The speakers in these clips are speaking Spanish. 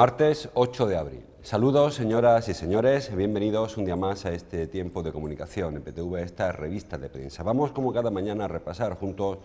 Martes 8 de abril. Saludos señoras y señores, bienvenidos un día más a este tiempo de comunicación en PTV, esta revista de prensa. Vamos como cada mañana a repasar juntos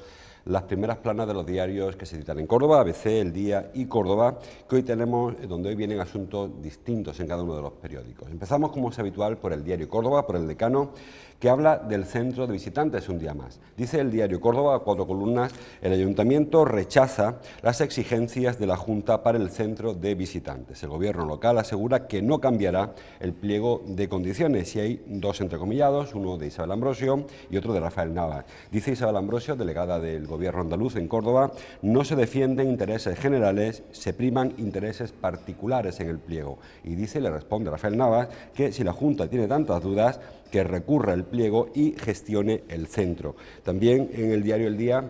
las primeras planas de los diarios que se editan en Córdoba, ABC, El Día y Córdoba, que hoy tenemos, eh, donde hoy vienen asuntos distintos en cada uno de los periódicos. Empezamos, como es habitual, por el diario Córdoba, por el decano, que habla del centro de visitantes un día más. Dice el diario Córdoba, cuatro columnas, el ayuntamiento rechaza las exigencias de la Junta para el centro de visitantes. El gobierno local asegura que no cambiará el pliego de condiciones y hay dos entrecomillados, uno de Isabel Ambrosio y otro de Rafael Navas. Dice Isabel Ambrosio, delegada del gobierno gobierno andaluz en Córdoba, no se defienden intereses generales, se priman intereses particulares en el pliego. Y dice, le responde Rafael Navas, que si la Junta tiene tantas dudas, que recurra al pliego y gestione el centro. También en el diario El Día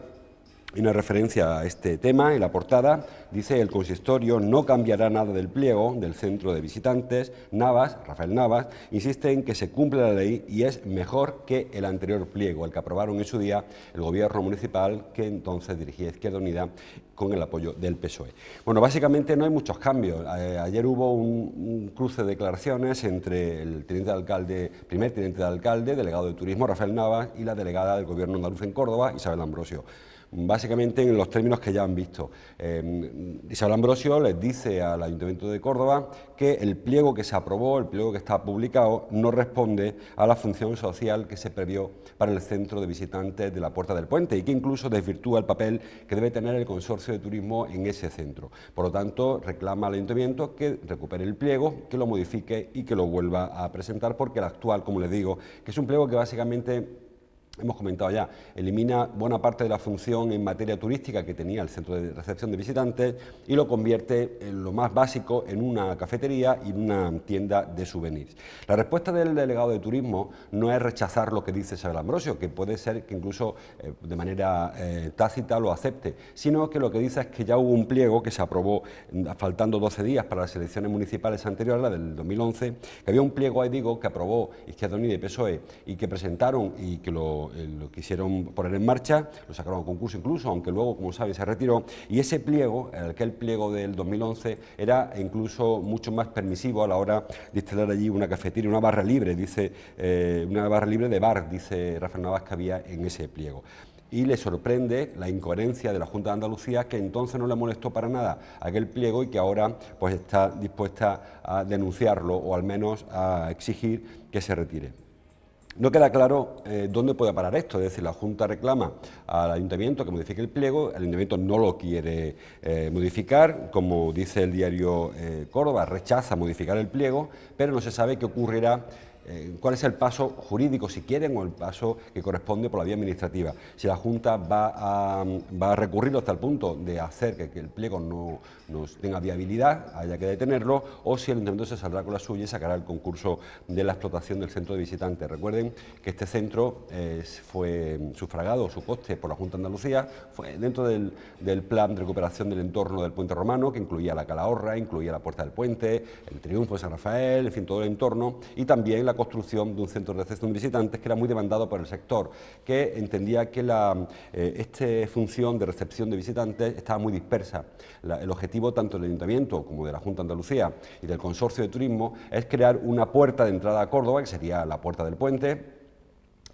una referencia a este tema en la portada. Dice, el consistorio no cambiará nada del pliego del centro de visitantes. Navas, Rafael Navas, insiste en que se cumple la ley y es mejor que el anterior pliego, el que aprobaron en su día el gobierno municipal que entonces dirigía Izquierda Unida con el apoyo del PSOE. Bueno, básicamente no hay muchos cambios. ayer hubo un, cruce de declaraciones entre el teniente alcalde, primer teniente de alcalde, delegado de turismo Rafael Navas y la delegada del gobierno andaluz en Córdoba, Isabel Ambrosio básicamente en los términos que ya han visto. Em, Isabel Ambrosio les dice al Ayuntamiento de Córdoba que el pliego que se aprobó, el pliego que está publicado, no responde a la función social que se previó para el centro de visitantes de la Puerta del Puente y que incluso desvirtúa el papel que debe tener el Consorcio de Turismo en ese centro. Por lo tanto, reclama al Ayuntamiento que recupere el pliego, que lo modifique y que lo vuelva a presentar porque el actual, como les digo, que es un pliego que básicamente hemos comentado ya, elimina buena parte de la función en materia turística que tenía el centro de recepción de visitantes y lo convierte en lo más básico en una cafetería y una tienda de souvenirs. La respuesta del delegado de turismo no es rechazar lo que dice Isabel Ambrosio, que puede ser que incluso eh, de manera eh, tácita lo acepte, sino que lo que dice es que ya hubo un pliego que se aprobó mm, faltando 12 días para las elecciones municipales anteriores, la del 2011, que había un pliego, ahí digo, que aprobó Izquierda Unida y PSOE y que presentaron y que lo eh, lo, quisieron poner en marcha, lo sacaron a concurso incluso, aunque luego, como sabe, se retiró. Y ese pliego, aquel pliego del 2011, era incluso mucho más permisivo a la hora de instalar allí una cafetería, una barra libre, dice, eh, una barra libre de bar, dice Rafael Navas, que había en ese pliego y le sorprende la incoherencia de la Junta de Andalucía que entonces no le molestó para nada aquel pliego y que ahora pues está dispuesta a denunciarlo o al menos a exigir que se retire. No queda claro eh, dónde puede parar esto, es decir, la Junta reclama al Ayuntamiento que modifique el pliego, el Ayuntamiento no lo quiere eh, modificar, como dice el diario eh, Córdoba, rechaza modificar el pliego, pero no se sabe qué ocurrirá eh, cuál es el paso jurídico, si quieren, o el paso que corresponde por la vía administrativa. Si la Junta va a, recurrir recurrirlo hasta el punto de hacer que, el pliego no, tenga viabilidad, haya que detenerlo, o si el Ayuntamiento se saldrá con la suya y sacará el concurso de la explotación del centro de visitantes. Recuerden que este centro eh, fue sufragado, su coste, por la Junta de Andalucía, fue dentro del, del plan de recuperación del entorno del puente romano, que incluía la Calahorra, incluía la Puerta del Puente, el Triunfo de San Rafael, en fin, todo el entorno, y también la construcción de un centro de recepción de visitantes que era muy demandado por el sector, que entendía que la, eh, esta función de recepción de visitantes estaba muy dispersa. el objetivo tanto del Ayuntamiento como de la Junta de Andalucía y del Consorcio de Turismo es crear una puerta de entrada a Córdoba, que sería la puerta del puente,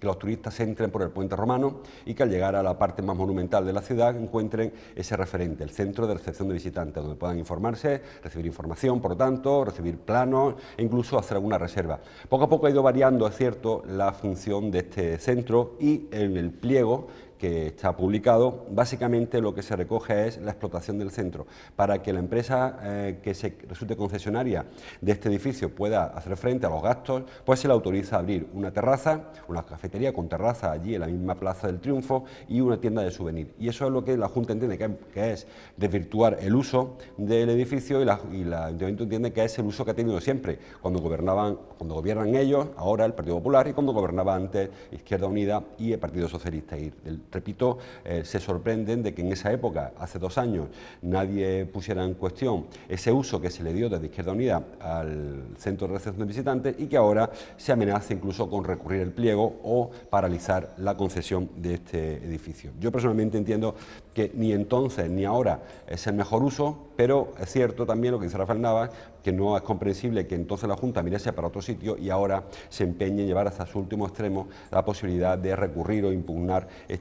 que los turistas entren por el puente romano y que al llegar a la parte más monumental de la ciudad encuentren ese referente, el centro de recepción de visitantes, donde puedan informarse, recibir información, por lo tanto, recibir planos e incluso hacer alguna reserva. Poco a poco ha ido variando, es cierto, la función de este centro y en el pliego que está publicado, básicamente lo que se recoge es la explotación del centro. Para que la empresa eh, que se resulte concesionaria de este edificio pueda hacer frente a los gastos, pues se le autoriza a abrir una terraza, una cafetería con terraza allí en la misma Plaza del Triunfo y una tienda de souvenir. Y eso es lo que la Junta entiende que, es desvirtuar el uso del edificio y, la, Ayuntamiento entiende que es el uso que ha tenido siempre, cuando gobernaban, cuando gobiernan ellos, ahora el Partido Popular y cuando gobernaba antes Izquierda Unida y el Partido Socialista y repito, eh, se sorprenden de que en esa época, hace dos años, nadie pusiera en cuestión ese uso que se le dio desde Izquierda Unida al centro de recepción de visitantes y que ahora se amenaza incluso con recurrir el pliego o paralizar la concesión de este edificio. Yo personalmente entiendo que ni entonces ni ahora es el mejor uso, pero es cierto también lo que dice Rafael Navas, que no es comprensible que entonces la Junta mirase para otro sitio y ahora se empeñe en llevar hasta su último extremo la posibilidad de recurrir o impugnar eh,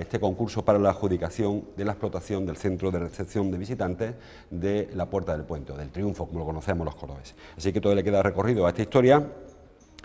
este concurso para la adjudicación de la explotación del centro de recepción de visitantes de la Puerta del Puente, del Triunfo, como lo conocemos los cordobeses. Así que todo le queda recorrido a esta historia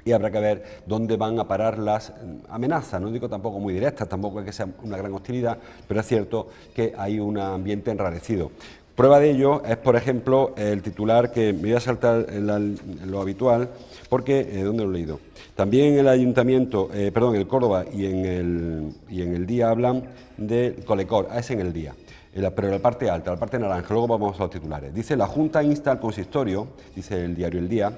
y habrá que ver dónde van a parar las mm, amenazas, no digo tampoco muy directas, tampoco es que sea una gran hostilidad, pero es cierto que hay un ambiente enrarecido. Prueba de ello es, por ejemplo, el titular que me voy a saltar en, lo habitual, porque, eh, ¿dónde lo he leído? También en el ayuntamiento, eh, perdón, en el Córdoba y en el, y en el día hablan de Colecor, ah, es en el día, la, pero en la parte alta, la parte naranja, luego vamos a los titulares. Dice, la Junta insta al consistorio, dice el diario El Día,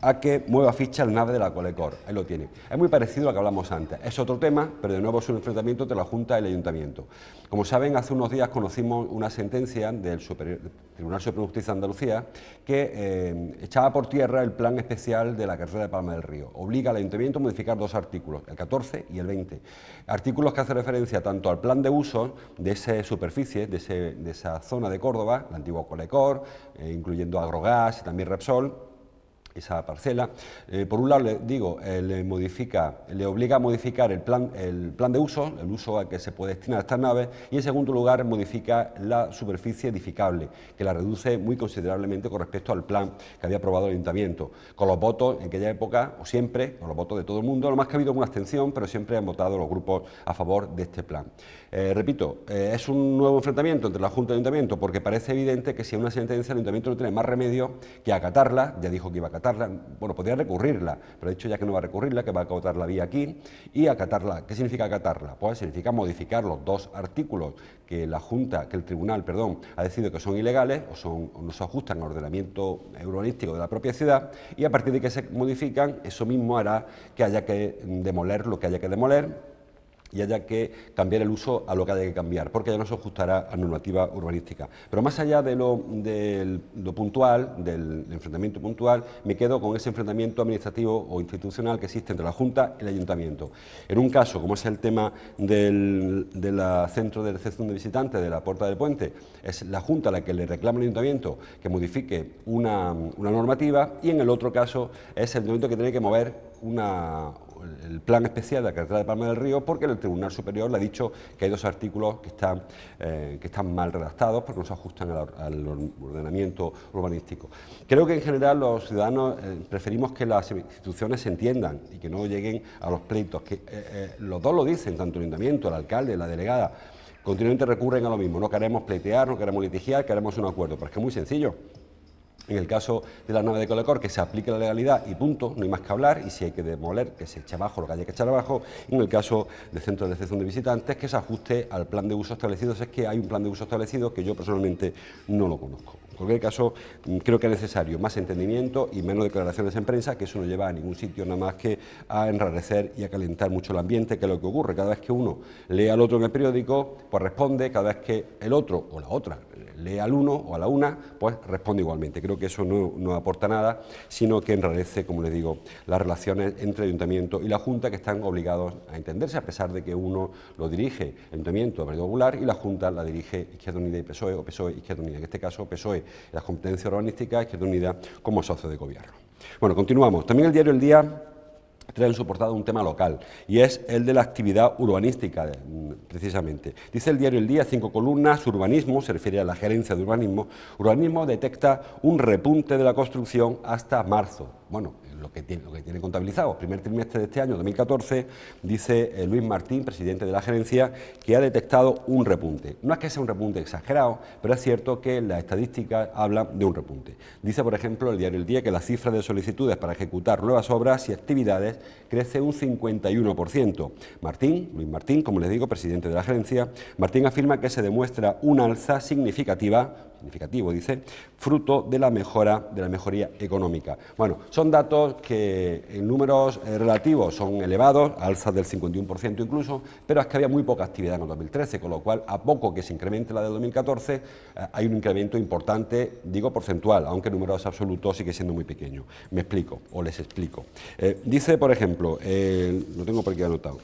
a que mueva ficha el nave de la Colecor. Ahí lo tiene. Es muy parecido a lo que hablamos antes. Es otro tema, pero de nuevo es un enfrentamiento entre la Junta y el Ayuntamiento. Como saben, hace unos días conocimos una sentencia del Tribunal Superior de Justicia de Andalucía que eh, echaba por tierra el plan especial de la carretera de Palma del Río. Obliga al Ayuntamiento a modificar dos artículos, el 14 y el 20. Artículos que hacen referencia tanto al plan de uso de esa superficie, de, esa zona de Córdoba, la antigua Colecor, eh, incluyendo Agrogas y también Repsol esa parcela. Eh, por un lado, le digo, eh, le, modifica, le obliga a modificar el plan, el plan de uso, el uso al que se puede destinar estas naves, y en segundo lugar, modifica la superficie edificable, que la reduce muy considerablemente con respecto al plan que había aprobado el ayuntamiento. Con los votos en aquella época, o siempre, con los votos de todo el mundo, lo más que ha habido una abstención, pero siempre han votado los grupos a favor de este plan. Eh, repito, eh, es un nuevo enfrentamiento entre la Junta y el Ayuntamiento porque parece evidente que si hay una sentencia el Ayuntamiento no tiene más remedio que acatarla, ya dijo que iba a acatarla, bueno, podría recurrirla, pero ha dicho ya que no va a recurrirla, que va a acotar la vía aquí y acatarla. ¿Qué significa acatarla? Pues significa modificar los dos artículos que la Junta, que el Tribunal, perdón, ha decidido que son ilegales o, no se ajustan al ordenamiento urbanístico de la propia ciudad y a partir de que se modifican, eso mismo hará que haya que demoler lo que haya que demoler y haya que cambiar el uso a lo que haya que cambiar, porque ya no se ajustará a normativa urbanística. Pero más allá de lo, puntual, del enfrentamiento puntual, me quedo con ese enfrentamiento administrativo o institucional que existe entre la Junta y el Ayuntamiento. En un caso, como es el tema del centro de recepción de visitantes de la Puerta del Puente, es la Junta la que le reclama al Ayuntamiento que modifique una, una normativa y en el otro caso es el Ayuntamiento que tiene que mover una, el plan especial de la carretera de Palma del Río porque el Tribunal Superior le ha dicho que hay dos artículos que están, eh, que están mal redactados porque no se ajustan al, ordenamiento urbanístico. Creo que en general los ciudadanos eh, preferimos que las instituciones se entiendan y que no lleguen a los pleitos, que eh, los dos lo dicen, tanto el ayuntamiento, el alcalde, la delegada continuamente recurren a lo mismo, no queremos pleitear, no queremos litigiar, queremos un acuerdo, pero es que es muy sencillo, en el caso de la nave de Colecor, que se aplique la legalidad y punto, no hay más que hablar, y si hay que demoler, que se eche abajo lo que haya que echar abajo. En el caso del centro de recepción de visitantes, que se ajuste al plan de uso establecido, es que hay un plan de uso establecido que yo personalmente no lo conozco. En cualquier caso, mm, creo que es necesario más entendimiento y menos declaraciones en prensa, que eso no lleva a ningún sitio nada más que a enrarecer y a calentar mucho el ambiente, que es lo que ocurre. Cada vez que uno lee al otro en el periódico, pues responde, cada vez que el otro o la otra lee al uno o a la una, pues responde igualmente. Creo que eso no, aporta nada, sino que enrarece, como les digo, las relaciones entre el ayuntamiento y la Junta que están obligados a entenderse, a pesar de que uno lo dirige el ayuntamiento, Partido Popular, y la Junta la dirige Izquierda Unida y PSOE, o PSOE e, Izquierda Unida, en este caso PSOE, las competencias urbanísticas, Izquierda Unida como socio de gobierno. Bueno, continuamos. También el diario El Día traen soportado un tema local y es el de la actividad urbanística, precisamente. Dice el diario El Día, cinco columnas, urbanismo, se refiere a la gerencia de urbanismo, urbanismo detecta un repunte de la construcción hasta marzo bueno, eh, lo que, tiene, contabilizado, primer trimestre de este año, 2014, dice eh, Luis Martín, presidente de la gerencia, que ha detectado un repunte. No es que sea un repunte exagerado, pero es cierto que la estadística habla de un repunte. Dice, por ejemplo, el diario El Día que la cifra de solicitudes para ejecutar nuevas obras y actividades crece un 51%. Martín, Luis Martín, como les digo, presidente de la gerencia, Martín afirma que se demuestra una alza significativa significativo, dice, fruto de la mejora, de la mejoría económica. Bueno, son datos que en números eh, relativos son elevados, alzas del 51% incluso, pero es que había muy poca actividad en el 2013, con lo cual a poco que se incremente la de 2014 eh, hay un incremento importante, digo porcentual, aunque en números absolutos sigue siendo muy pequeño. Me explico o les explico. Eh, dice, por ejemplo, lo tengo por aquí anotado.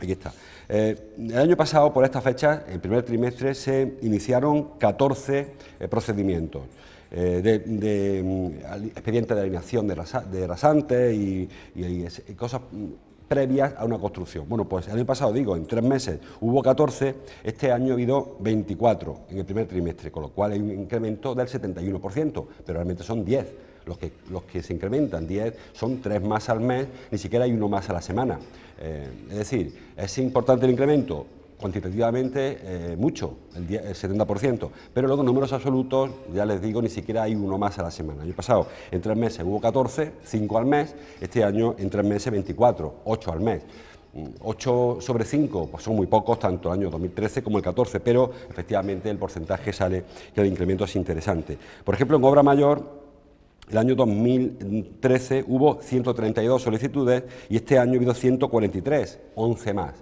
Aquí está. Eh, el año pasado, por esta fecha, el primer trimestre, se iniciaron 14 eh, procedimientos. Eh, de, mm, expediente de alineación de, rasantes y, y cosas mm, previas a una construcción. Bueno, pues el año pasado, digo, en tres meses hubo 14, este año ha habido 24 en el primer trimestre, con lo cual hay un incremento del 71%, pero realmente son 10 los que, los que se incrementan 10 son 3 más al mes, ni siquiera hay uno más a la semana. Eh, es decir, es importante el incremento cuantitativamente eh, mucho, el, 70%, pero luego números absolutos, ya les digo, ni siquiera hay uno más a la semana. El año pasado en tres meses hubo 14, 5 al mes, este año en tres meses 24, 8 al mes. 8 mm, sobre 5 pues son muy pocos, tanto el año 2013 como el 14, pero efectivamente el porcentaje sale que el incremento es interesante. Por ejemplo, en obra mayor el año 2013 hubo 132 solicitudes y este año ha habido 143, 11 más.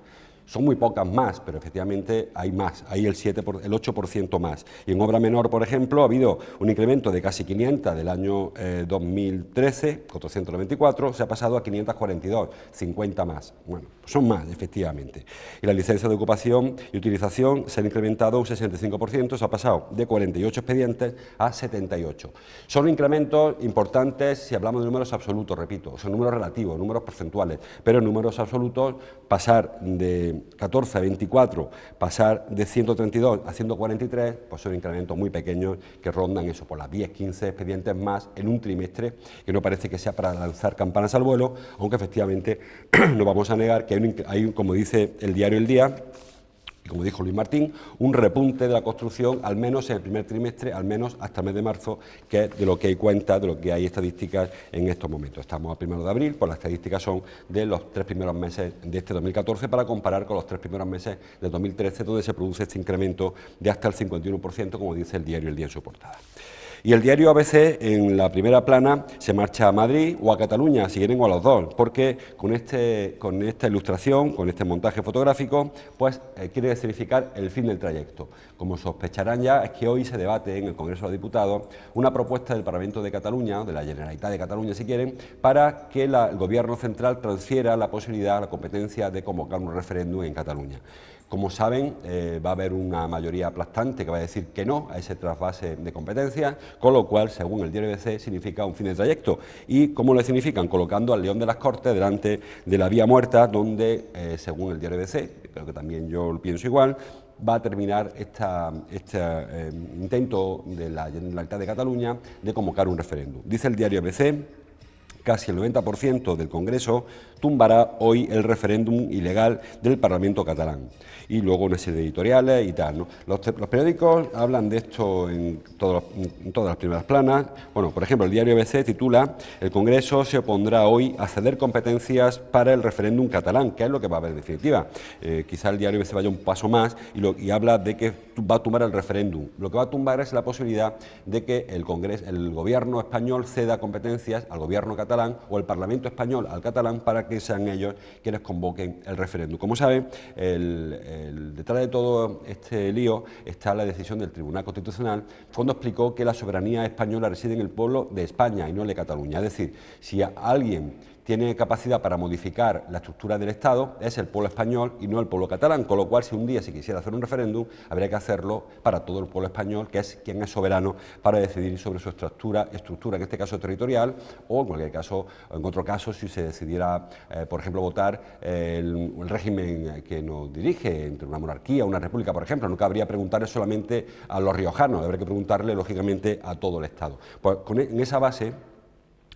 Son muy pocas más, pero efectivamente hay más, hay el, 7 por, el 8% más. Y en obra menor, por ejemplo, ha habido un incremento de casi 500 del año 2013, eh, 494, se ha pasado a 542, 50 más. Bueno, pues son más, efectivamente. Y la licencia de ocupación y utilización se han incrementado un 65%, se ha pasado de 48 expedientes a 78. Son incrementos importantes si hablamos de números absolutos, repito, son números relativos, números porcentuales, pero en números absolutos pasar de 14 24 pasar de 132 a 143, pues son incrementos muy pequeños que rondan eso por las 10, 15 expedientes más en un trimestre, que no parece que sea para lanzar campanas al vuelo, aunque efectivamente no vamos a negar que hay, como dice el diario El Día, como dijo Luis Martín, un repunte de la construcción, al menos en el primer trimestre, al menos hasta el mes de marzo, que es de lo que hay cuenta, de lo que hay estadísticas en estos momentos. Estamos a primero de abril, pues las estadísticas son de los tres primeros meses de este 2014 para comparar con los tres primeros meses de 2013, donde se produce este incremento de hasta el 51%, como dice el diario El Día en su portada. Y el diario a veces en la primera plana se marcha a Madrid o a Cataluña, si quieren, o a los dos, porque con, este, esta ilustración, con este montaje fotográfico, pues eh, quiere significar el fin del trayecto. Como sospecharán ya, es que hoy se debate en el Congreso de Diputados una propuesta del Parlamento de Cataluña, de la Generalitat de Cataluña, si quieren, para que el Gobierno central transfiera la posibilidad, la competencia de convocar un referéndum en Cataluña. Como saben, eh, va a haber una mayoría aplastante que va a decir que no a ese trasvase de competencias, con lo cual, según el diario BC, significa un fin de trayecto. ¿Y cómo lo significan? Colocando al León de las Cortes delante de la vía muerta, donde, eh, según el diario BC, creo que también yo lo pienso igual, va a terminar este eh, intento de la Generalitat de Cataluña de convocar un referéndum. Dice el diario ABC, casi el 90% del Congreso tumbará hoy el referéndum ilegal del Parlamento catalán. Y luego una serie de editoriales y tal. Los, periódicos hablan de esto en, todas las primeras planas. Bueno, por ejemplo, el diario ABC titula El Congreso se opondrá hoy a ceder competencias para el referéndum catalán, que es lo que va a haber en definitiva. Eh, quizá el diario ABC vaya un paso más y, habla de que va a tumbar el referéndum. Lo que va a tumbar es la posibilidad de que el, Congreso, el gobierno español ceda competencias al gobierno catalán o el Parlamento español al catalán para que que sean ellos quienes convoquen el referéndum. Como saben, detrás de todo este lío está la decisión del Tribunal Constitucional cuando explicó que la soberanía española reside en el pueblo de España y no en de Cataluña. Es decir, si alguien tiene capacidad para modificar la estructura del Estado es el pueblo español y no el pueblo catalán, con lo cual si un día se quisiera hacer un referéndum, habría que hacerlo para todo el pueblo español, que es quien es soberano para decidir sobre su estructura, estructura en este caso territorial, o en cualquier caso, en otro caso, si se decidiera, eh, por ejemplo, votar el, régimen que nos dirige, entre una monarquía, una república, por ejemplo, nunca habría preguntarle solamente a los riojanos, habría que preguntarle, lógicamente, a todo el Estado. Pues con, e, en esa base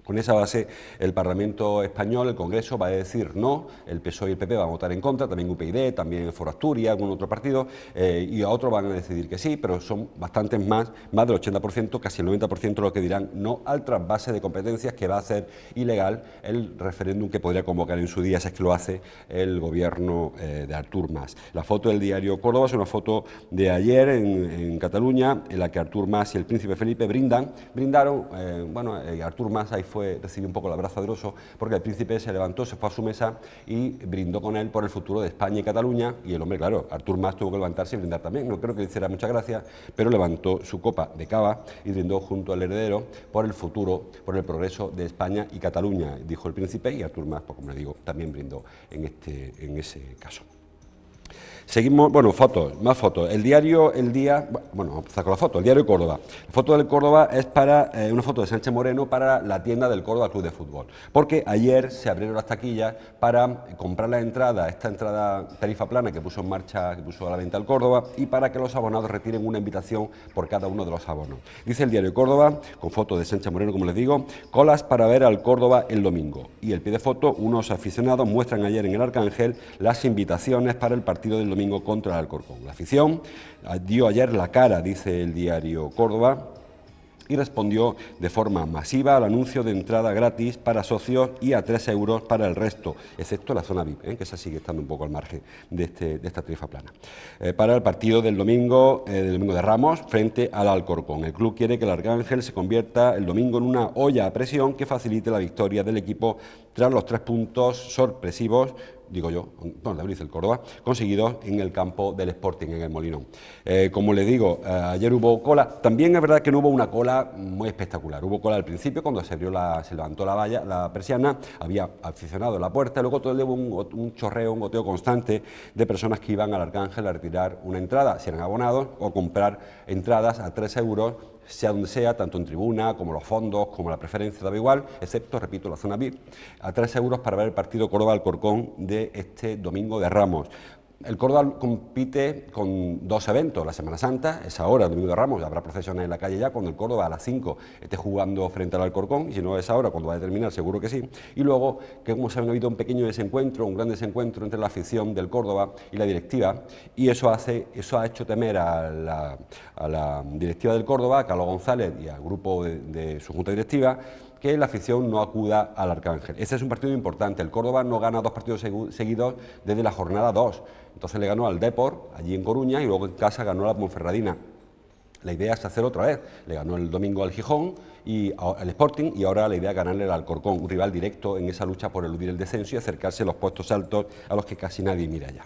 con esa base, el Parlamento español, el Congreso, va a decir no, el PSOE y el PP van a votar en contra, también UPyD, también Asturias, algún otro partido, eh, y a otros van a decidir que sí, pero son bastantes más, más del 80%, casi el 90% lo que dirán no al trasvase de competencias que va a hacer ilegal el referéndum que podría convocar en su día, si es que lo hace el gobierno eh, de Artur Mas. La foto del diario Córdoba es una foto de ayer en, Cataluña, en la que Artur Mas y el príncipe Felipe brindan, brindaron, eh, bueno, Artur Mas hay fue, recibió un poco el abrazo de porque el príncipe se levantó, se fue a su mesa y brindó con él por el futuro de España y Cataluña, y el hombre, claro, Artur Mas tuvo que levantarse y brindar también, no creo que le hiciera muchas gracias, pero levantó su copa de cava y brindó junto al heredero por el futuro, por el progreso de España y Cataluña, dijo el príncipe, y Artur Mas, pues, como le digo, también brindó en, este, en ese caso. Seguimos, bueno, fotos, más fotos. El diario, el día, bueno, saco la foto, el diario Córdoba. La foto del Córdoba es para, eh, una foto de Sánchez Moreno para la tienda del Córdoba Club de Fútbol. Porque ayer se abrieron las taquillas para comprar la entrada, esta entrada tarifa plana que puso en marcha, que puso a la venta el Córdoba, y para que los abonados retiren una invitación por cada uno de los abonos. Dice el diario Córdoba, con fotos de Sánchez Moreno, como les digo, colas para ver al Córdoba el domingo. Y el pie de foto, unos aficionados muestran ayer en el Arcángel las invitaciones para el partido del domingo contra el Alcorcón. La afición ah, dio ayer la cara, dice el diario Córdoba, y respondió de forma masiva al anuncio de entrada gratis para socios y a 3 euros para el resto, excepto la zona VIP, ¿eh? que esa sigue estando un poco al margen de, este, de esta tarifa plana. Eh, para el partido del domingo, eh, del domingo de Ramos frente al Alcorcón. El club quiere que el Arcángel se convierta el domingo en una olla a presión que facilite la victoria del equipo tras los tres puntos sorpresivos digo yo, donde David el Córdoba, conseguido en el campo del Sporting, en el Molinón. Eh, como le digo, eh, ayer hubo cola, también es verdad que no hubo una cola muy espectacular, hubo cola al principio cuando se, la, se levantó la valla, la persiana, había aficionado la puerta, luego todo hubo un, un, chorreo, un goteo constante de personas que iban al Arcángel a retirar una entrada, si eran abonados, o comprar entradas a 3 euros sea donde sea, tanto en tribuna como los fondos, como la preferencia, da igual, excepto, repito, la zona VIP, a 3 euros para ver el partido Córdoba-Alcorcón de este domingo de Ramos. El Córdoba compite con dos eventos, la Semana Santa, es ahora, el Domingo de Ramos, habrá procesiones en la calle ya, cuando el Córdoba a las 5 esté jugando frente al Alcorcón, y si no es ahora, cuando va a terminar, seguro que sí. Y luego, que como saben, ha habido un pequeño desencuentro, un gran desencuentro entre la afición del Córdoba y la directiva, y eso, hace, eso ha hecho temer a la, directiva del Córdoba, a Carlos González y al grupo de, su junta directiva, que la afición no acuda al Arcángel. ...ese es un partido importante. El Córdoba no gana dos partidos seguidos desde la jornada 2. Entonces le ganó al Deport, allí en Coruña, y luego en casa ganó a la Monferradina. La idea es hacer otra vez. Le ganó el domingo al Gijón y al Sporting y ahora la idea es ganarle al Alcorcón, un rival directo en esa lucha por eludir el descenso y acercarse a los puestos altos a los que casi nadie mira ya.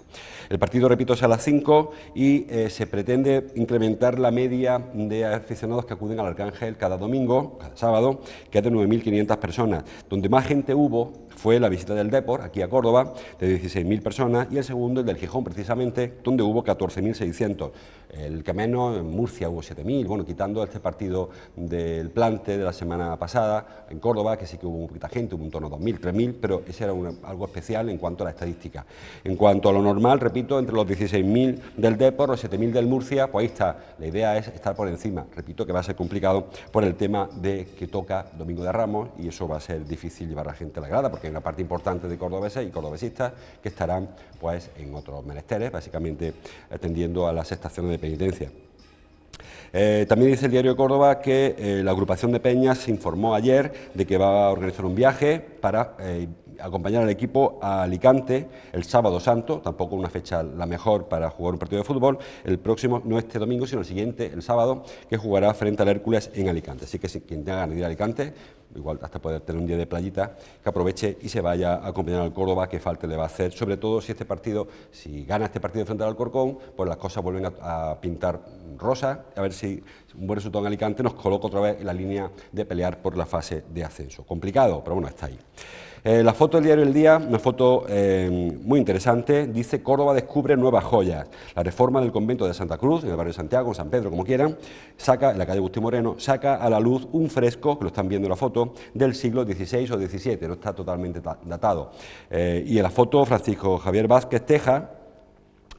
El partido, repito, es a las 5 y eh, se pretende incrementar la media de aficionados que acuden al Arcángel cada domingo, cada sábado, que es de 9.500 personas. Donde más gente hubo fue la visita del Depor, aquí a Córdoba, de 16.000 personas, y el segundo, el del Gijón, precisamente, donde hubo 14.600. El que menos, en Murcia hubo 7.000, bueno, quitando este partido del plante de la semana pasada, en Córdoba, que sí que hubo un poquita gente, hubo un torno de 2.000, 3.000, pero ese era algo especial en cuanto a la estadística. En cuanto a lo normal, repito, entre los 16.000 del Depor, los 7.000 del Murcia, pues ahí está. La idea es estar por encima. Repito que va a ser complicado por el tema de que toca Domingo de Ramos y eso va a ser difícil llevar a la gente a la grada, porque hay una parte importante de cordobeses y cordobesistas que estarán pues en otros menesteres, básicamente atendiendo a las estaciones de penitencia. Eh, también dice el Diario Córdoba que eh, la agrupación de Peñas se informó ayer de que va a organizar un viaje para eh, acompañar al equipo a Alicante el sábado santo, tampoco una fecha la mejor para jugar un partido de fútbol, el próximo, no este domingo, sino el siguiente, el sábado, que jugará frente al Hércules en Alicante. Así que quien tenga ganas de ir a Alicante, igual hasta poder tener un día de playita, que aproveche y se vaya a acompañar al Córdoba, que falta le va a hacer, sobre todo si este partido, si gana este partido frente al Corcón, pues las cosas vuelven a, pintar rosa, a ver si un buen resultado en Alicante nos coloca otra vez en la línea de pelear por la fase de ascenso. Complicado, pero bueno, está ahí. Eh, la foto del diario El Día, una foto eh, muy interesante, dice Córdoba descubre nuevas joyas. La reforma del convento de Santa Cruz, en el barrio de Santiago, en San Pedro, como quieran, saca, en la calle Agustín Moreno, saca a la luz un fresco, que lo están viendo en la foto, del siglo XVI o XVII, no está totalmente datado. Eh, y en la foto, Francisco Javier Vázquez Teja,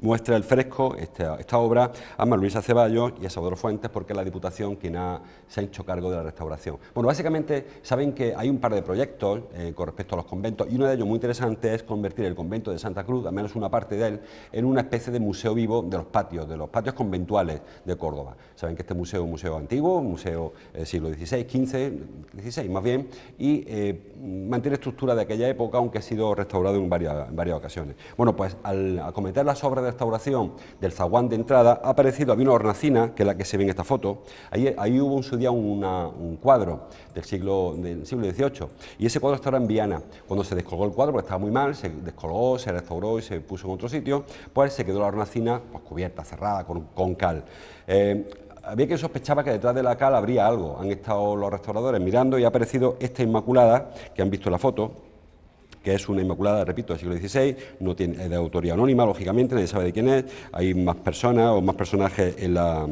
muestra el fresco este, esta, obra a Marluisa Luisa Ceballos y a Salvador Fuentes porque es la Diputación quien ha, se ha hecho cargo de la restauración. Bueno, básicamente saben que hay un par de proyectos eh, con respecto a los conventos y uno de ellos muy interesante es convertir el convento de Santa Cruz, al menos una parte de él, en una especie de museo vivo de los patios, de los patios conventuales de Córdoba. Saben que este museo es un museo antiguo, un museo eh, siglo XVI, XV, XVI más bien, y eh, mantiene estructura de aquella época, aunque ha sido restaurado en varias, varias ocasiones. Bueno, pues al, acometer las obras de restauración del zaguán de entrada ha aparecido, había una hornacina, que es la que se ve en esta foto, ahí, ahí hubo en su día un cuadro del siglo, del siglo XVIII, y ese cuadro estaba en Viana. Cuando se descolgó el cuadro, porque estaba muy mal, se descolgó, se restauró y se puso en otro sitio, pues se quedó la hornacina pues, cubierta, cerrada, con, con cal. Eh, había que sospechaba que detrás de la cal habría algo. Han estado los restauradores mirando y ha aparecido esta Inmaculada, que han visto la foto, que es una inmaculada, repito, del siglo XVI, no tiene, de autoría anónima, lógicamente, nadie sabe de quién es, hay más personas o más personajes en la,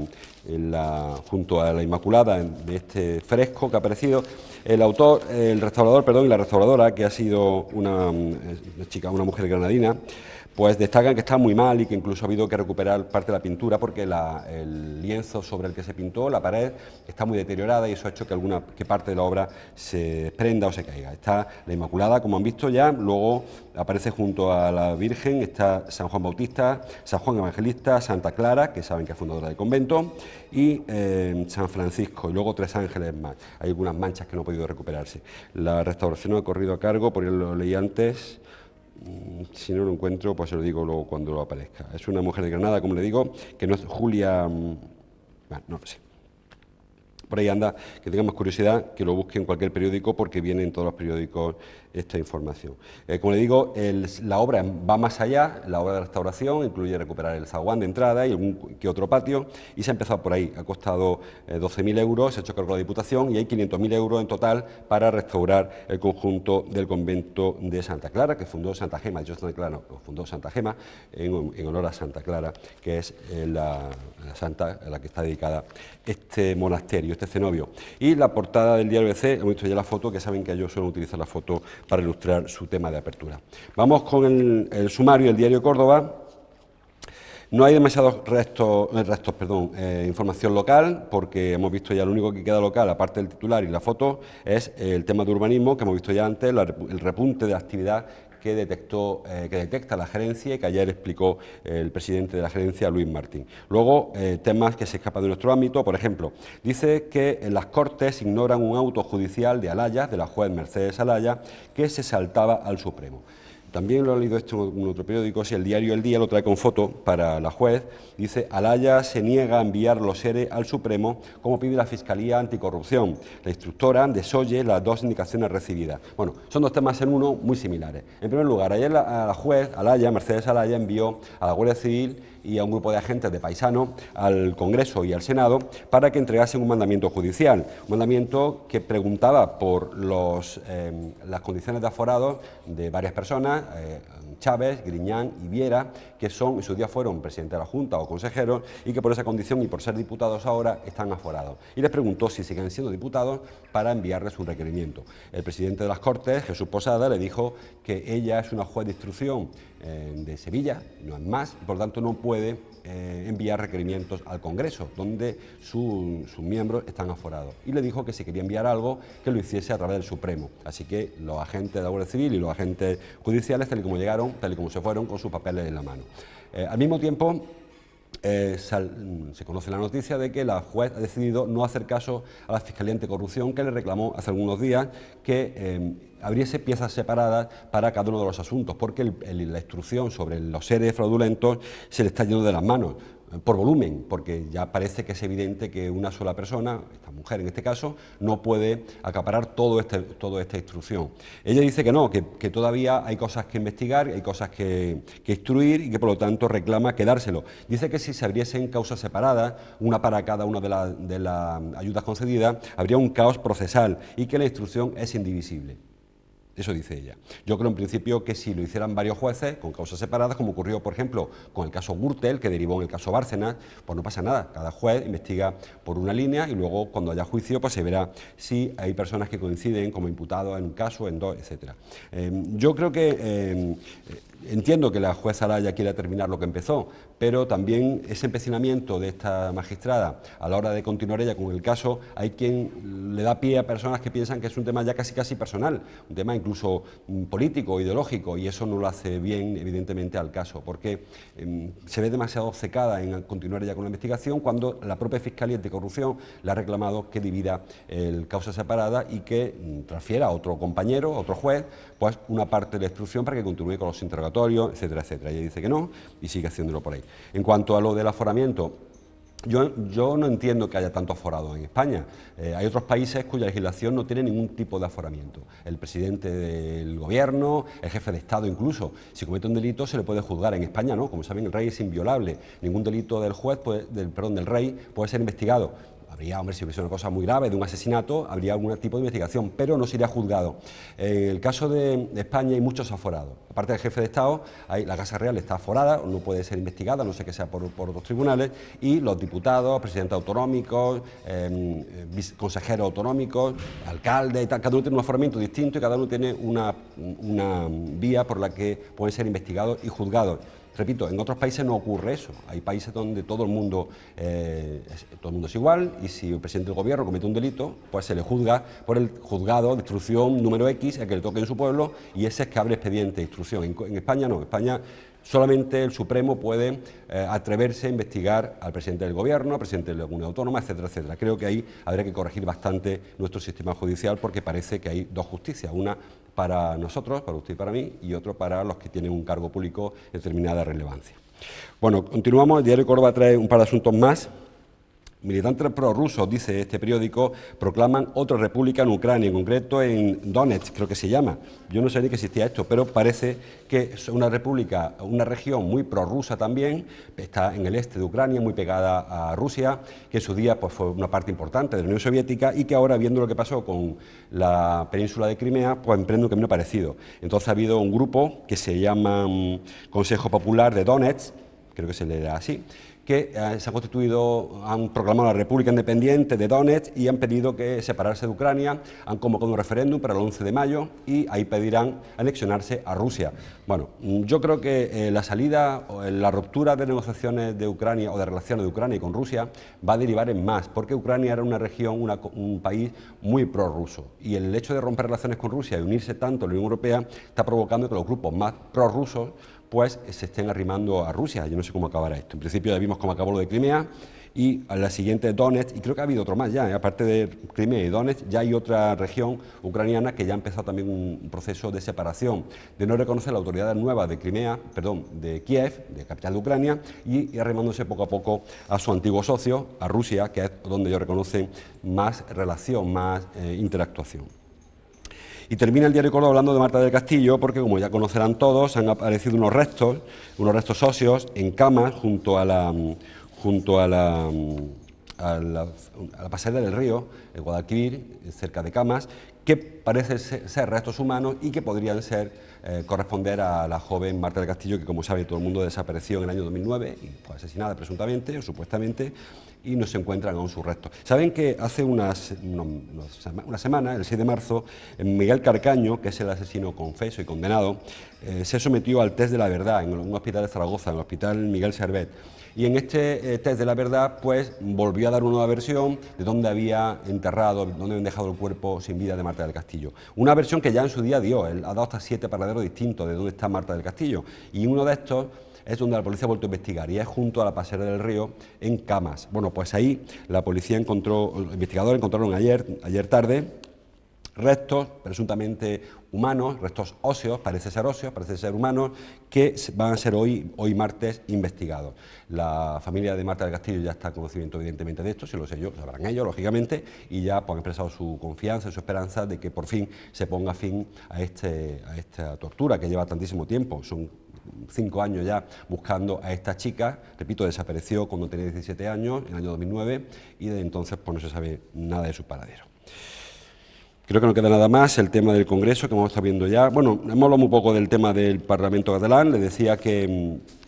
en la, junto a la inmaculada de este fresco que ha aparecido. El autor, el restaurador, perdón, y la restauradora, que ha sido una eh, chica, una mujer granadina, pues destacan que está muy mal y que incluso ha habido que recuperar parte de la pintura porque el lienzo sobre el que se pintó, la pared, está muy deteriorada y eso ha hecho que, alguna, que parte de la obra se prenda o se caiga. Está la Inmaculada, como han visto ya, luego aparece junto a la Virgen, está San Juan Bautista, San Juan Evangelista, Santa Clara, que saben que es fundadora del convento, y eh, San Francisco, y luego tres ángeles más. Hay algunas manchas que no han podido recuperarse. La restauración ha corrido a cargo, por ello lo leí antes, Mm, si no lo encuentro, pues se lo digo luego cuando lo aparezca. Es una mujer de Granada, como le digo, que no es Julia... Mm, no sé. Por ahí anda, que tengamos curiosidad, que lo busquen en cualquier periódico porque viene en todos los periódicos esta información. Eh, como le digo, la obra va más allá, la obra de restauración incluye recuperar el zaguán de entrada y algún que otro patio, y se ha empezado por ahí. Ha costado 12.000 eh, euros, se ha hecho cargo de la Diputación y hay 500.000 euros en total para restaurar el conjunto del convento de Santa Clara, que fundó Santa Gema, yo Santa Clara, fundó Santa Gema en, honor a Santa Clara, que es eh, la, la, santa a la que está dedicada este monasterio, este cenobio. Y la portada del diario BC, hemos visto ya la foto, que saben que yo suelo utilizar la foto para ilustrar su tema de apertura. Vamos con el, sumario del diario Córdoba. No hay demasiados restos, eh, restos perdón, eh, información local, porque hemos visto ya lo único que queda local, aparte del titular y la foto, es el tema de urbanismo, que hemos visto ya antes, el repunte de actividad eh, que, detecta la gerencia y que ayer explicó el presidente de la gerencia, Luis Martín. Luego, eh, temas que se escapan de nuestro ámbito, por ejemplo, dice que las Cortes ignoran un auto judicial de Alaya, de la juez Mercedes Alaya, que se saltaba al Supremo. También lo ha leído esto en otro periódico, si el diario El Día lo trae con foto para la juez, dice, Alaya se niega a enviar los ERE al Supremo como pide la Fiscalía Anticorrupción. La instructora desoye las dos indicaciones recibidas. Bueno, son dos temas en uno muy similares. En primer lugar, ayer la, la juez, Alaya, Mercedes Alaya, envió a la Guardia Civil y a un grupo de agentes de paisano al Congreso y al Senado para que entregasen un mandamiento judicial, un mandamiento que preguntaba por los, em, las condiciones de aforados de varias personas, eh, Chávez, Griñán y Viera, que son, en su día fueron presidente de la Junta o consejeros y que por esa condición y por ser diputados ahora están aforados. Y les preguntó si siguen siendo diputados para enviarles un requerimiento. El presidente de las Cortes, Jesús Posada, le dijo que ella es una juez de instrucción eh, de Sevilla, no es más, por lo tanto no puede eh, enviar requerimientos al Congreso, donde sus miembros están aforados. Y le dijo que si quería enviar algo, que lo hiciese a través del Supremo. Así que los agentes de la Guardia Civil y los agentes judiciales, tal y como llegaron, tal y como se fueron, con sus papeles en la mano. Eh, al mismo tiempo, se conoce la noticia de que la juez ha decidido no hacer caso a la Fiscalía corrupción que le reclamó hace algunos días que abriese piezas separadas para cada uno de los asuntos, porque la instrucción sobre los seres fraudulentos se le está yendo de las manos eh, por volumen, porque ya parece que es evidente que una sola persona, esta mujer en este caso, no puede acaparar todo este, toda esta instrucción. Ella dice que no, que, todavía hay cosas que investigar, hay cosas que, instruir y que por lo tanto reclama quedárselo. Dice que si se abriesen causas separadas, una para cada una de las de ayudas concedidas, habría un caos procesal y que la instrucción es indivisible. Eso dice ella. Yo creo en principio que si lo hicieran varios jueces con causas separadas, como ocurrió por ejemplo con el caso Gürtel, que derivó en el caso Bárcenas, pues no pasa nada. Cada juez investiga por una línea y luego cuando haya juicio pues se verá si hay personas que coinciden como imputados en un caso, en dos, etc. Eh, yo creo que eh, Entiendo que la jueza Araya quiera terminar lo que empezó, pero también ese empecinamiento de esta magistrada a la hora de continuar ella con el caso, hay quien le da pie a personas que piensan que es un tema ya casi casi personal, un tema incluso mm, político, ideológico, y eso no lo hace bien, evidentemente, al caso, porque em, se ve demasiado secada en continuar ella con la investigación cuando la propia Fiscalía de corrupción... le ha reclamado que divida el causa separada y que mm, transfiera a otro compañero, otro juez, pues una parte de la instrucción para que continúe con los interrogatorios etcétera, etcétera. Ella dice que no y sigue haciéndolo por ahí. En cuanto a lo del aforamiento, yo, yo, no entiendo que haya tanto aforado en España. Eh, hay otros países cuya legislación no tiene ningún tipo de aforamiento. El presidente del gobierno, el jefe de Estado incluso, si comete un delito se le puede juzgar. En España no, como saben el rey es inviolable. Ningún delito del juez, del, perdón, del rey puede ser investigado. Habría, hombre, si hubiese una cosa muy grave de un asesinato, habría algún tipo de investigación, pero no sería juzgado. En el caso de España hay muchos aforados. Aparte del jefe de Estado, la Casa Real está aforada, no puede ser investigada, no sé qué sea por, otros tribunales, y los diputados, presidentes autonómicos, em, consejeros autonómicos, alcaldes cada uno tiene un aforamiento distinto y cada uno tiene una, una vía por la que puede ser investigado y juzgados. Repito, en otros países no ocurre eso. Hay países donde todo el mundo, eh, todo el mundo es igual y si el presidente del gobierno comete un delito, pues se le juzga por el juzgado de instrucción número X, el que le toque en su pueblo, y ese es que abre expediente de instrucción. En, España no, en España solamente el Supremo puede eh, atreverse a investigar al presidente del gobierno, al presidente de la Unión autónoma, etcétera, etcétera. Creo que ahí habrá que corregir bastante nuestro sistema judicial porque parece que hay dos justicias, una para nosotros, para usted y para mí, y otro para los que tienen un cargo público de determinada relevancia. Bueno, continuamos. El diario Córdoba trae un par de asuntos más. Militantes prorrusos, dice este periódico, proclaman otra república en Ucrania, en concreto en Donetsk, creo que se llama. Yo no sabía que existía esto, pero parece que es una república, una región muy prorrusa también, está en el este de Ucrania, muy pegada a Rusia, que en su día pues, fue una parte importante de la Unión Soviética y que ahora, viendo lo que pasó con la península de Crimea, pues emprende un camino parecido. Entonces ha habido un grupo que se llama Consejo Popular de Donetsk, creo que se le da así, que eh, se han constituido, han proclamado la República Independiente de Donetsk y han pedido que separarse de Ucrania, han convocado un referéndum para el 11 de mayo y ahí pedirán anexionarse a Rusia. Bueno, mm, yo creo que eh, la salida, eh, la ruptura de negociaciones de Ucrania o de relaciones de Ucrania con Rusia va a derivar en más, porque Ucrania era una región, un país muy prorruso y el hecho de romper relaciones con Rusia y unirse tanto a la Unión Europea está provocando que los grupos más prorrusos pues se estén arrimando a Rusia. Yo no sé cómo acabará esto. En principio ya vimos cómo acabó lo de Crimea y a la siguiente Donetsk, y creo que ha habido otro más ya, ¿eh? aparte de Crimea y Donetsk, ya hay otra región ucraniana que ya ha empezado también un proceso de separación, de no reconocer la autoridad nueva de Crimea, perdón, de Kiev, de capital de Ucrania, y, arrimándose poco a poco a su antiguo socio, a Rusia, que es donde ellos reconocen más relación, más eh, interactuación. Y termina el diario Córdoba hablando de Marta del Castillo, porque como ya conocerán todos, han aparecido unos restos, unos restos óseos en camas junto a la, mm, junto mm, a la, a la, pasarela del río, en Guadalquivir, cerca de Camas, que parecen ser restos humanos y que podrían ser, eh, corresponder a la joven Marta del Castillo, que como sabe todo el mundo desapareció en el año 2009 y fue asesinada presuntamente o supuestamente y no se encuentran aún sus restos. Saben que hace unas, una semana, el 6 de marzo, Miguel Carcaño, que es el asesino confeso y condenado, eh, se sometió al test de la verdad en un hospital de Zaragoza, en el hospital Miguel Servet y en este eh, test de la verdad, pues volvió a dar una nueva versión de dónde había enterrado, dónde habían dejado el cuerpo sin vida de Marta del Castillo. Una versión que ya en su día dio, él ha dado hasta siete paraderos distintos de dónde está Marta del Castillo. Y uno de estos es donde la policía ha vuelto a investigar y es junto a la pasera del río en Camas. Bueno, pues ahí la policía encontró, los investigadores encontraron ayer, ayer tarde restos presuntamente humanos, restos óseos, parece ser óseos, parece ser humanos, que van a ser hoy, hoy martes investigados. La familia de Marta del Castillo ya está en conocimiento evidentemente de esto, si lo sé yo, sabrán ellos, lógicamente, y ya pues, han expresado su confianza su esperanza de que por fin se ponga fin este, a, esta tortura que lleva tantísimo tiempo. Son cinco años ya buscando a esta chica, repito, desapareció cuando tenía 17 años, en el año 2009, y desde entonces pues, no se sabe nada de su paradero. Creo que no queda nada más el tema del Congreso que vamos estado viendo ya. Bueno, hemos hablado muy poco del tema del Parlamento catalán. Le decía que, mm,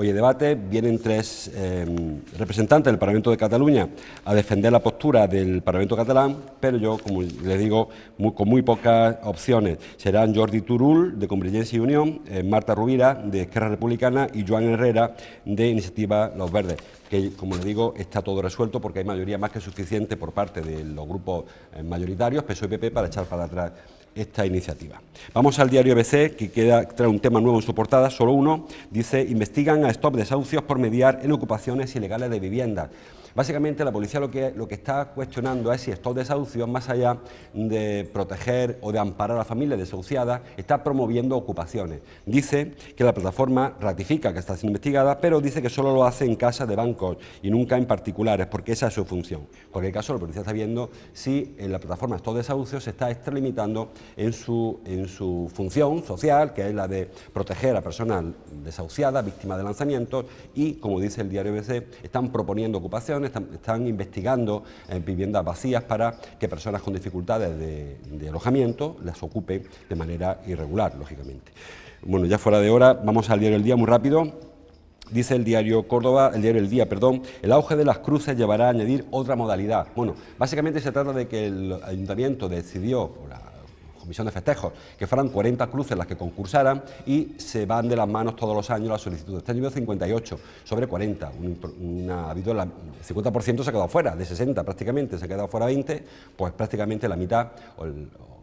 Hoy en debate vienen tres em, representantes del Parlamento de Cataluña a defender la postura del Parlamento catalán, pero yo, como les digo, con muy pocas opciones. Serán Jordi Turul, de Convergencia y Unión, eh, Marta Rubira, de Esquerra Republicana, y Joan Herrera, de Iniciativa Los Verdes, que, como les digo, está todo resuelto porque hay mayoría más que suficiente por parte de los grupos eh, mayoritarios, PSOE y PP, para echar para atrás esta iniciativa. Vamos al diario ABC, que queda, trae un tema nuevo en su portada, solo uno, dice, investigan a Stop Desahucios por mediar en ocupaciones ilegales de viviendas. Básicamente la policía lo que, lo que está cuestionando es si estos desahucios, más allá de proteger o de amparar a la familia desahuciada, está promoviendo ocupaciones. Dice que la plataforma ratifica que está siendo investigada, pero dice que solo lo hace en casas de bancos y nunca en particulares, porque esa es su función. En cualquier caso, la policía está viendo si en la plataforma estos desahucios se está extralimitando en su, en su función social, que es la de proteger a personas desahuciadas, víctimas de lanzamientos, y, como dice el diario BC, están proponiendo ocupaciones están investigando eh, viviendas vacías para que personas con dificultades de, alojamiento las ocupen de manera irregular, lógicamente. Bueno, ya fuera de hora, vamos al diario El Día muy rápido. Dice el diario Córdoba, el diario El Día, perdón, el auge de las cruces llevará a añadir otra modalidad. Bueno, básicamente se trata de que el ayuntamiento decidió, comisión de festejos, que fueran 40 cruces las que concursaran y se van de las manos todos los años las solicitudes. Este año 58 sobre 40, una, el 50% se ha quedado fuera, de 60 prácticamente, se ha quedado fuera 20, pues prácticamente la mitad o el,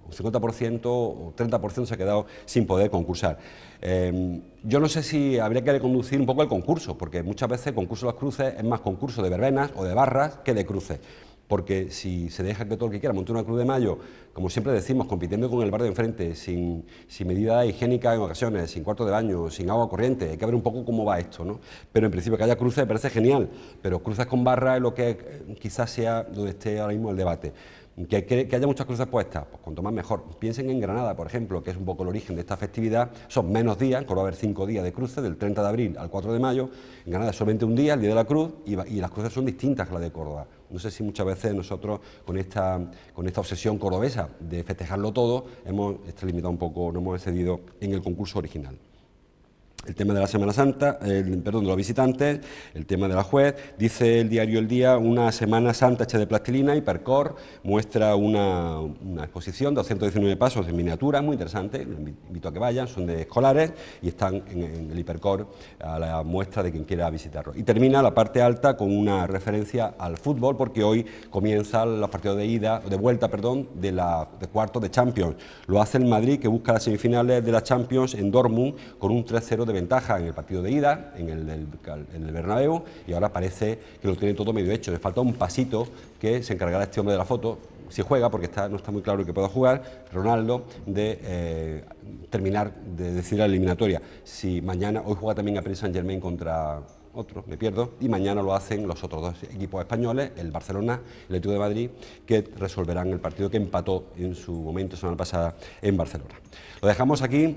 un 50% o 30% se ha quedado sin poder concursar. Em, yo no sé si habría que reconducir un poco el concurso, porque muchas veces el concurso de las cruces es más concurso de verbenas o de barras que de cruces porque si se deja que todo el que quiera monte una Cruz de Mayo, como siempre decimos, compitiendo con el bar de enfrente, sin, medida higiénica en ocasiones, sin cuarto de baño, sin agua corriente, hay que ver un poco cómo va esto, ¿no? Pero en principio que haya cruces me parece genial, pero cruces con barra es lo que eh, quizás sea donde esté ahora mismo el debate que, haya muchas cruces puestas, pues cuanto más mejor. Piensen en Granada, por ejemplo, que es un poco el origen de esta festividad, son menos días, en va a haber cinco días de cruces, del 30 de abril al 4 de mayo, en Granada solamente un día, el Día de la Cruz, y, las cruces son distintas a las de Córdoba. No sé si muchas veces nosotros, con esta, con esta obsesión cordobesa de festejarlo todo, hemos limitado un poco, no hemos excedido en el concurso original el tema de la Semana Santa, perdón, de los visitantes, el tema de la juez, dice el diario El Día, una Semana Santa hecha de plastilina y muestra una, exposición de 219 pasos en miniatura, muy interesante, invito a que vayan, son de escolares y están en, el Hipercor a la muestra de quien quiera visitarlo. Y termina la parte alta con una referencia al fútbol, porque hoy comienza los partidos de ida, de vuelta, perdón, de, la, de cuartos de Champions. Lo hace el Madrid, que busca las semifinales de la Champions en Dortmund con un 3-0 de ventaja en el partido de ida, en el, del, en el Bernabéu, y ahora parece que lo tiene todo medio hecho. Le falta un pasito que se encargará este hombre de la foto, si juega, porque está, no está muy claro que pueda jugar, Ronaldo, de eh, terminar de decir la eliminatoria. Si mañana, hoy juega también a Paris Saint Germain contra otro, me pierdo, y mañana lo hacen los otros dos equipos españoles, el Barcelona y el Atlético de Madrid, que resolverán el partido que empató en su momento semana pasada en Barcelona. Lo dejamos aquí.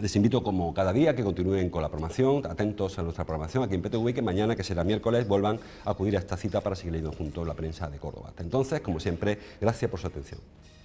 Les invito como cada día que continúen con la programación, atentos a nuestra programación aquí en PTV, que mañana, que será miércoles, vuelvan a acudir a esta cita para seguir leyendo a la prensa de Córdoba. entonces, como siempre, gracias por su atención.